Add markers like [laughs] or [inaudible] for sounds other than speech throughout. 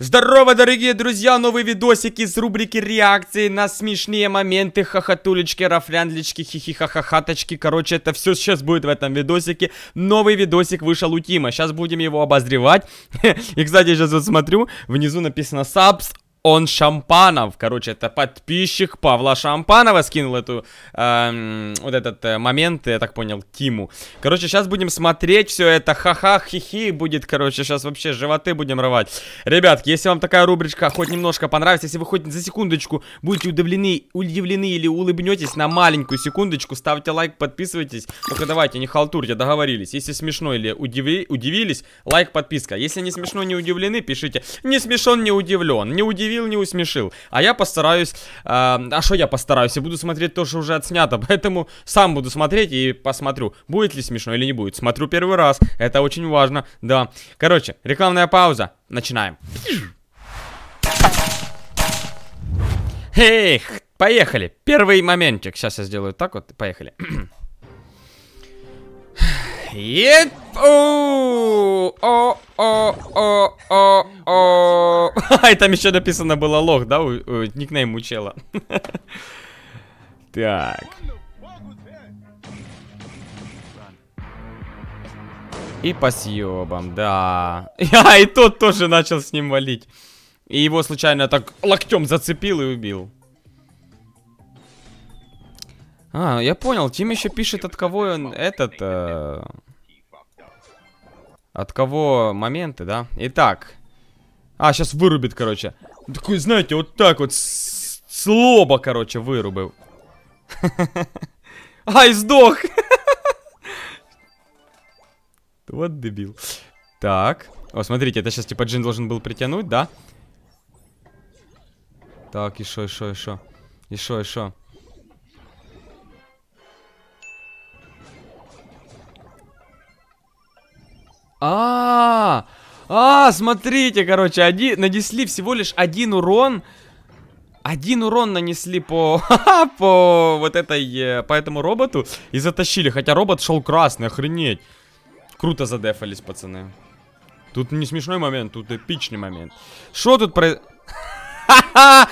Здорово, дорогие друзья! Новый видосик из рубрики реакции на смешные моменты, хохотулечки, рафляндлички, хихихахахаточки. Короче, это все сейчас будет в этом видосике. Новый видосик вышел у Тима. Сейчас будем его обозревать. [laughs] И, кстати, сейчас вот смотрю, внизу написано «Сабс он Шампанов. Короче, это подписчик Павла Шампанова скинул эту, э, вот этот э, момент, я так понял, Тиму. Короче, сейчас будем смотреть все это, ха-ха, хи-хи, будет, короче, сейчас вообще животы будем рвать. Ребят, если вам такая рубричка хоть немножко понравится, если вы хоть за секундочку будете удивлены, удивлены или улыбнетесь на маленькую секундочку, ставьте лайк, подписывайтесь. Только давайте, не халтурьте, договорились. Если смешно или удиви, удивились, лайк, подписка. Если не смешно, не удивлены, пишите. Не смешон, не удивлен, не удивлен удивил, не усмешил. А я постараюсь... А, а что я постараюсь? Я буду смотреть то, что уже отснято, [laughs] поэтому сам буду смотреть и посмотрю, будет ли смешно или не будет. Смотрю первый раз, это очень важно, да. Короче, рекламная пауза, начинаем. Эх, поехали. Первый моментик. Сейчас я сделаю так вот, поехали. [clears throat] Еп! О, о, о, [laughs] и там еще написано было лох, да? никнейм у чела. [laughs] так. И по съебам, да. [laughs] А, и тот тоже начал с ним валить. И его случайно так локтем зацепил и убил. А, я понял, Тим еще пишет, от кого он этот... Э, от кого моменты, да? Итак, а, сейчас вырубит, короче. Такой, знаете, вот так вот. Слоба, короче, вырубил. [laughs] Ай, сдох! [laughs] Вот дебил. Так. О, смотрите, это сейчас типа Джин должен был притянуть, да? Так, и шо, и шо, и шо. И шо, и шо. А, -а, -а, а, смотрите, короче, оди нанесли всего лишь один урон. Один урон нанесли по... [laughs] по вот этой... Э, по этому роботу. И затащили. Хотя робот шел красный, охренеть. Круто задефались, пацаны. Тут не смешной момент, тут эпичный момент. Что тут про... [laughs]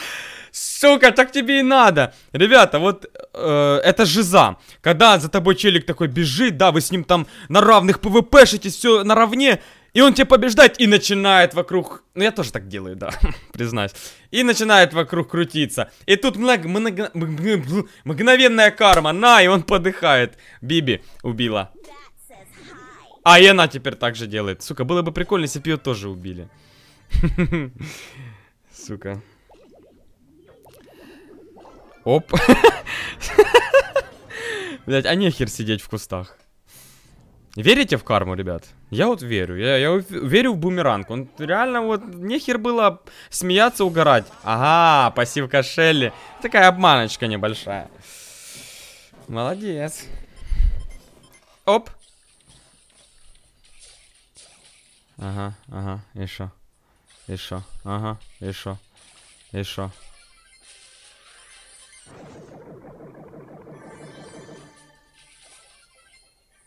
Сука, так тебе и надо. Ребята, вот э, это жиза. Когда за тобой челик такой бежит, да, вы с ним там на равных пвпшитесь, все наравне, и он тебя побеждает и начинает вокруг... Ну, я тоже так делаю, да, [laughs] признаюсь. И начинает вокруг крутиться. И тут мгновенная карма. На, и он подыхает. Биби убила. А и она теперь так же делает. Сука, было бы прикольно, если бы ее тоже убили. [laughs] Сука. Оп. [laughs] Блять, а нехер сидеть в кустах. Верите в карму, ребят? Я вот верю. Я, я верю в бумеранг. Он реально вот... Нехер было смеяться, угорать. Ага, пассивка Шелли. Такая обманочка небольшая. Молодец. Оп. Ага, ага, еще. Еще. Ага, еще. Еще.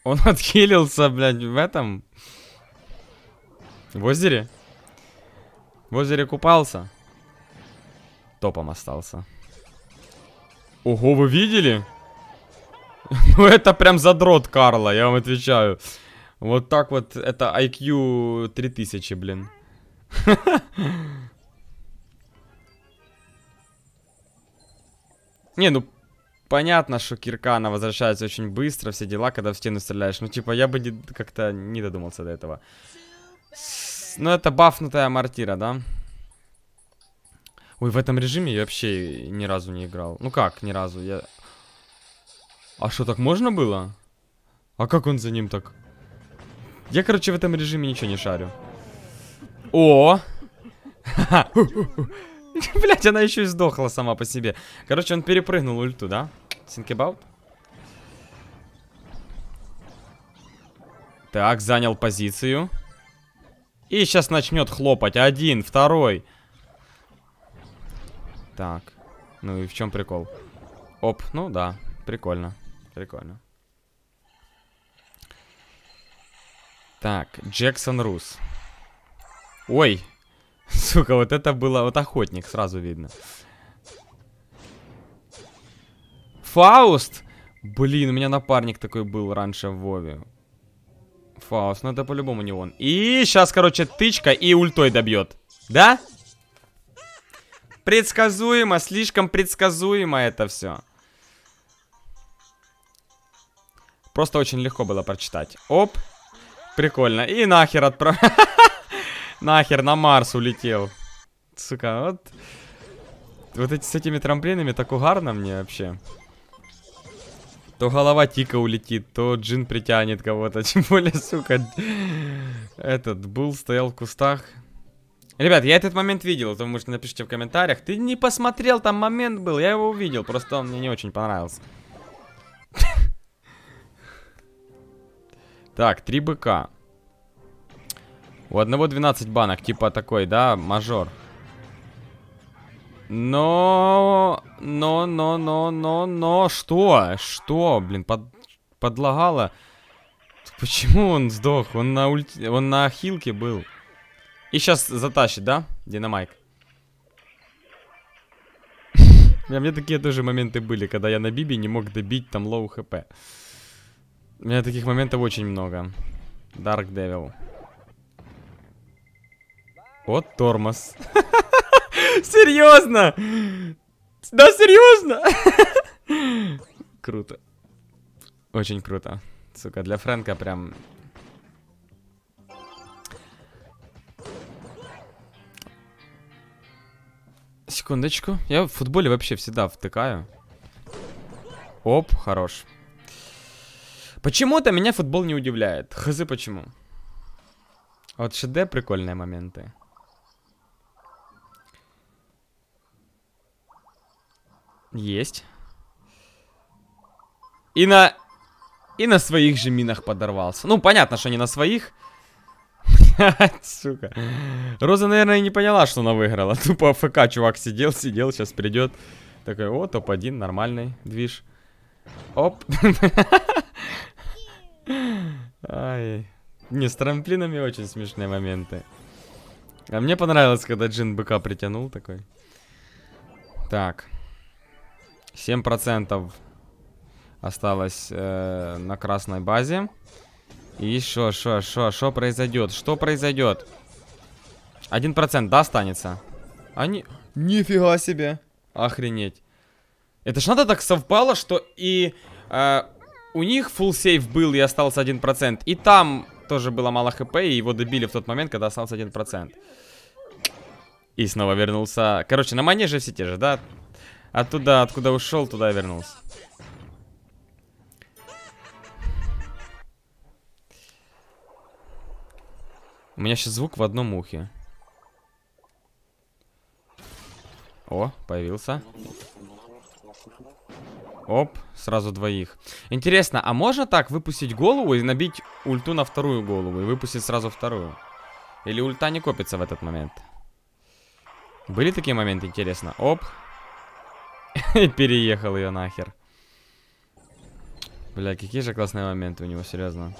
Он [laughs] отхилился, блядь, в этом. В озере? В озере купался. Топом остался. Ого, вы видели? [laughs] Ну это прям задрот Карла, я вам отвечаю. Вот так вот, это IQ 3000, блин. [laughs] Не, ну понятно, что Кирка она возвращается очень быстро, все дела, когда в стену стреляешь. Ну, типа, я бы как-то не додумался до этого. Ну, это бафнутая мортира, да? Ой, в этом режиме я вообще ни разу не играл. Ну как, ни разу, я... А что, так можно было? А как он за ним так? Я, короче, в этом режиме ничего не шарю. О! [laughs] [laughs] Блять, она еще и сдохла сама по себе. Короче, он перепрыгнул ульту, да? Синкебаут? Так, занял позицию. И сейчас начнет хлопать. Один, второй. Так. Ну и в чем прикол? Оп, ну да. Прикольно. Прикольно. Так, Джексон Рус. Ой, [laughs] Сука, вот это было... Вот охотник, сразу видно. Фауст! Блин, у меня напарник такой был раньше в Вове. Фауст, ну это по-любому не он. И сейчас, короче, тычка и ультой добьет. Да? Предсказуемо, слишком предсказуемо это все. Просто очень легко было прочитать. Оп. Прикольно. И нахер отправ... [laughs] Нахер, на Марс улетел. Сука, вот... Вот эти, с этими трамплинами так угарно мне вообще. То голова Тика улетит, то Джин притянет кого-то. [laughs] Тем более, сука, этот был, стоял в кустах. Ребят, я этот момент видел, то может напишите в комментариях. Ты не посмотрел, там момент был, я его увидел, просто он мне не очень понравился. [laughs] Так, три быка. У одного 12 банок, типа такой, да, мажор. Но... Но, но, но, но, но... Что? Что? Блин, под... подлагало. Почему он сдох? Он на, ульти... он на хилке был. И сейчас затащит, да? Динамайк. [laughs] У меня такие тоже моменты были, когда я на Биби не мог добить там лоу хп. У меня таких моментов очень много. Dark Devil. Вот тормоз. Серьезно? Да, серьезно? Круто. Очень круто. Сука, для Фрэнка прям... Секундочку. Я в футболе вообще всегда втыкаю. Оп, хорош. Почему-то меня футбол не удивляет. Хз почему. Вот ШД прикольные моменты. Есть. И на... И на своих же минах подорвался. Ну, понятно, что не на своих. [laughs] сука. Роза, наверное, не поняла, что она выиграла. [laughs] Тупо АФК чувак сидел, сидел, сейчас придет. Такой, о, топ-1, нормальный движ. Оп. [laughs] Ай. Не, с трамплинами очень смешные моменты. А мне понравилось, когда Джин быка притянул такой. Так. 7% осталось э, на красной базе. И что, что, что, что произойдет? Что произойдет? 1%, да, останется? Они... Нифига себе! Охренеть. Это ж надо так совпало, что и э, у них full сейф был и остался 1%. И там тоже было мало хп, и его добили в тот момент, когда остался 1%. И снова вернулся... Короче, на манеже все те же, да? Оттуда, а откуда ушел, туда вернулся. У меня сейчас звук в одном ухе. О, появился. Оп, сразу двоих. Интересно, а можно так выпустить голову и набить ульту на вторую голову? И выпустить сразу вторую? Или ульта не копится в этот момент? Были такие моменты, интересно? Оп, [laughs] И переехал ее нахер. Бля, какие же классные моменты у него, серьезно.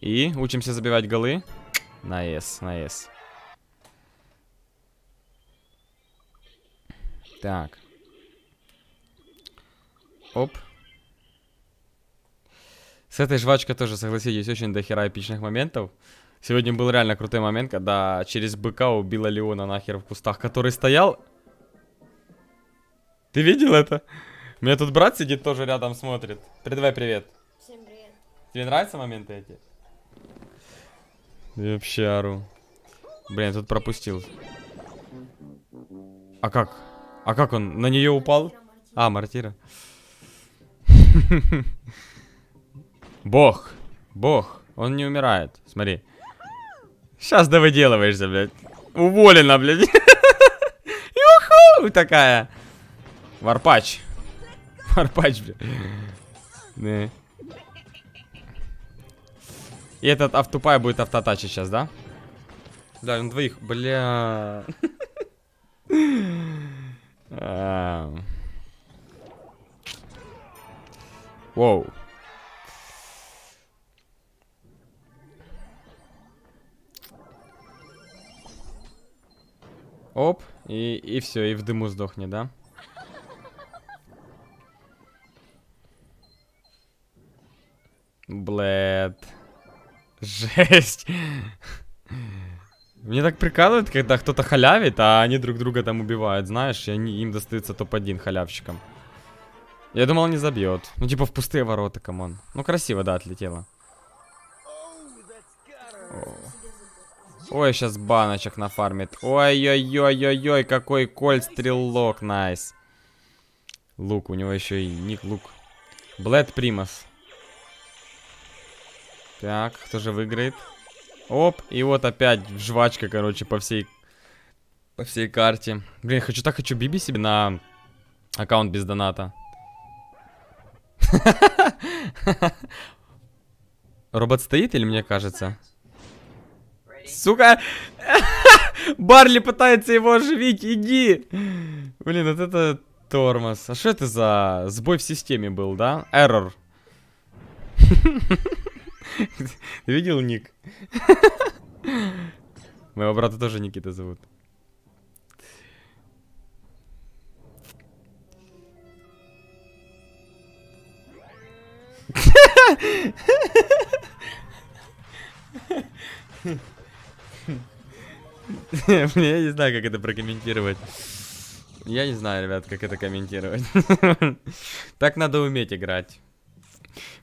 И учимся забивать голы. Наес, наес. Так. Оп. С этой жвачкой тоже, согласитесь, очень дохера эпичных моментов. Сегодня был реально крутой момент, когда через быка убила Леона нахер в кустах, который стоял ты видел это? У меня тут брат сидит тоже рядом, смотрит. Передавай привет. Всем привет. Тебе нравятся моменты эти? Я вообще ару. Блин, тут пропустил. А как? А как он? На нее упал? А, мортира. [laughs] Бог. Бог. Он не умирает. Смотри. Сейчас да выделываешься, блядь. Уволена, блядь. Юху! [laughs] Такая. Варпач. Варпач, блин. Да. И этот автупай будет автотачить сейчас, да? Да, он двоих. Бля. Воу. Оп, и, и все, и в дыму сдохнет, да? Блэд. [laughs] Жесть. Мне так прикалывает, когда кто-то халявит, а они друг друга там убивают, знаешь, и они, им достается топ-1 халявщикам. Я думал, не забьет. Ну, типа в пустые ворота, камон. Ну, красиво, да, отлетело. Ой, сейчас баночек нафармит. Ой-ой-ой-ой-ой, какой коль стрелок, найс. Лук, у него еще и ник лук. Блэд Примас. Так, кто же выиграет? Оп, и вот опять жвачка, короче, по всей... По всей карте. Блин, хочу так хочу Биби себе на аккаунт без доната. [laughs] Робот стоит или мне кажется? Сука! [laughs] Барли пытается его оживить, иди! Блин, вот это тормоз. А что это за сбой в системе был, да? Эррор. [laughs] [laughs] Видел ник? Моего брата тоже Никита зовут. [laughs] Я не знаю, как это прокомментировать. Я не знаю, ребят, как это комментировать. [laughs] Так надо уметь играть.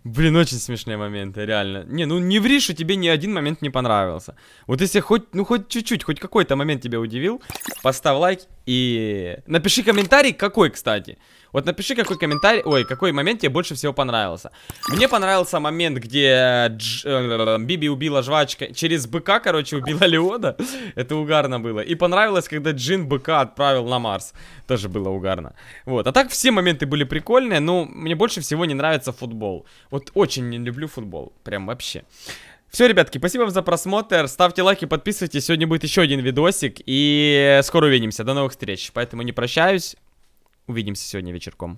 Блин, очень смешные моменты, реально. Не, ну не ври, что тебе ни один момент не понравился. Вот если хоть, ну хоть чуть-чуть, хоть какой-то момент тебя удивил, поставь лайк и напиши комментарий, какой, кстати. Вот напиши, какой комментарий... Ой, какой момент тебе больше всего понравился. Мне понравился момент, где э, Дж... Э, Биби убила жвачка... Через быка, короче, убила Леода. [laughs] Это угарно было. И понравилось, когда Джин быка отправил на Марс. Тоже было угарно. Вот. А так все моменты были прикольные, но мне больше всего не нравится футбол. Вот очень не люблю футбол. Прям вообще. Все, ребятки, спасибо вам за просмотр. Ставьте лайки, подписывайтесь. Сегодня будет еще один видосик. И скоро увидимся. До новых встреч. Поэтому не прощаюсь. Увидимся сегодня вечерком.